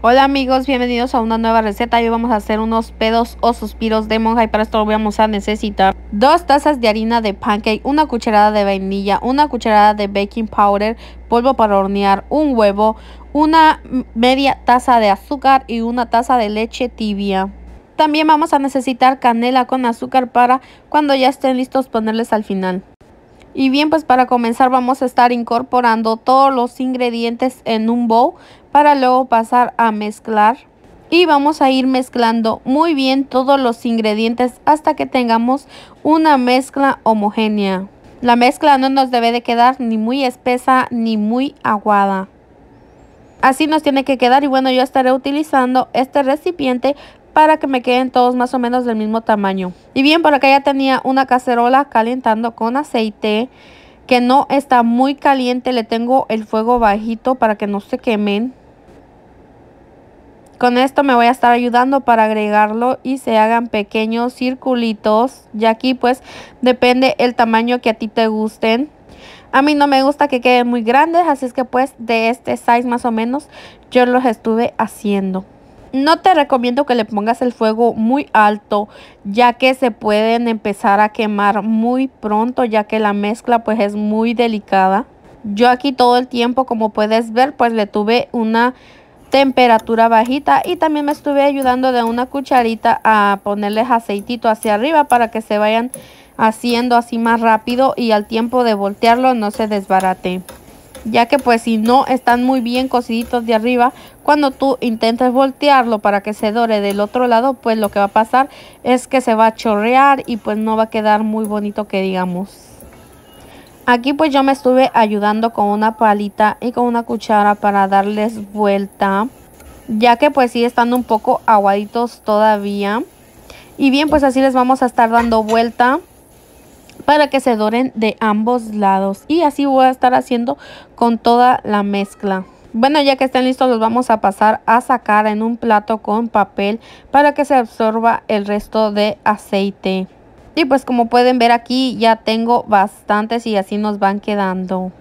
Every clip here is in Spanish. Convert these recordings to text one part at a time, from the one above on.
Hola amigos, bienvenidos a una nueva receta. Hoy vamos a hacer unos pedos o suspiros de monja y para esto lo vamos a necesitar dos tazas de harina de pancake, una cucharada de vainilla, una cucharada de baking powder, polvo para hornear, un huevo, una media taza de azúcar y una taza de leche tibia. También vamos a necesitar canela con azúcar para cuando ya estén listos ponerles al final. Y bien, pues para comenzar vamos a estar incorporando todos los ingredientes en un bowl para luego pasar a mezclar. Y vamos a ir mezclando muy bien todos los ingredientes hasta que tengamos una mezcla homogénea. La mezcla no nos debe de quedar ni muy espesa ni muy aguada. Así nos tiene que quedar y bueno yo estaré utilizando este recipiente para que me queden todos más o menos del mismo tamaño. Y bien, por acá ya tenía una cacerola calentando con aceite que no está muy caliente. Le tengo el fuego bajito para que no se quemen. Con esto me voy a estar ayudando para agregarlo y se hagan pequeños circulitos. Y aquí pues depende el tamaño que a ti te gusten. A mí no me gusta que queden muy grandes, así es que pues de este size más o menos yo los estuve haciendo. No te recomiendo que le pongas el fuego muy alto ya que se pueden empezar a quemar muy pronto ya que la mezcla pues es muy delicada. Yo aquí todo el tiempo como puedes ver pues le tuve una temperatura bajita y también me estuve ayudando de una cucharita a ponerles aceitito hacia arriba para que se vayan haciendo así más rápido y al tiempo de voltearlo no se desbarate ya que pues si no están muy bien cociditos de arriba, cuando tú intentes voltearlo para que se dore del otro lado, pues lo que va a pasar es que se va a chorrear y pues no va a quedar muy bonito que digamos. Aquí pues yo me estuve ayudando con una palita y con una cuchara para darles vuelta, ya que pues sí están un poco aguaditos todavía. Y bien, pues así les vamos a estar dando vuelta para que se doren de ambos lados. Y así voy a estar haciendo con toda la mezcla. Bueno, ya que estén listos, los vamos a pasar a sacar en un plato con papel para que se absorba el resto de aceite. Y pues como pueden ver aquí ya tengo bastantes y así nos van quedando.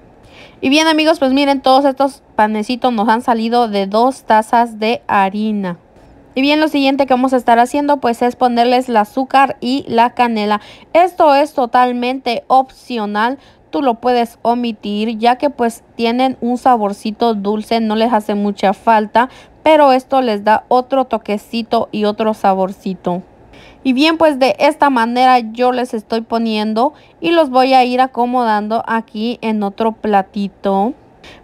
Y bien amigos, pues miren, todos estos panecitos nos han salido de dos tazas de harina. Y bien, lo siguiente que vamos a estar haciendo pues es ponerles el azúcar y la canela. Esto es totalmente opcional tú lo puedes omitir ya que pues tienen un saborcito dulce, no les hace mucha falta, pero esto les da otro toquecito y otro saborcito. Y bien, pues de esta manera yo les estoy poniendo y los voy a ir acomodando aquí en otro platito.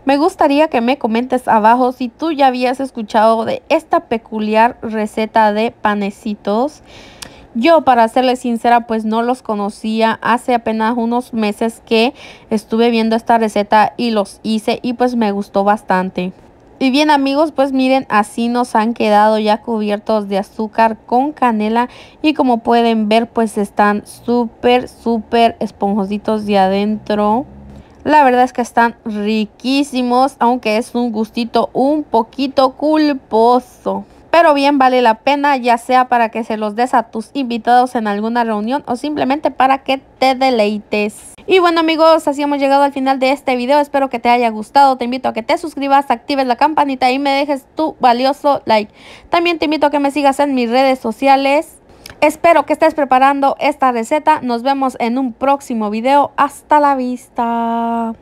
Me gustaría que me comentes abajo si tú ya habías escuchado de esta peculiar receta de panecitos. Yo, para serles sincera, pues no los conocía. Hace apenas unos meses que estuve viendo esta receta y los hice y pues me gustó bastante. Y bien amigos, pues miren, así nos han quedado ya cubiertos de azúcar con canela y como pueden ver pues están súper, súper esponjositos de adentro. La verdad es que están riquísimos, aunque es un gustito un poquito culposo. Pero bien vale la pena, ya sea para que se los des a tus invitados en alguna reunión o simplemente para que te deleites. Y bueno amigos, así hemos llegado al final de este video, espero que te haya gustado, te invito a que te suscribas, actives la campanita y me dejes tu valioso like. También te invito a que me sigas en mis redes sociales Espero que estés preparando esta receta. Nos vemos en un próximo video. Hasta la vista.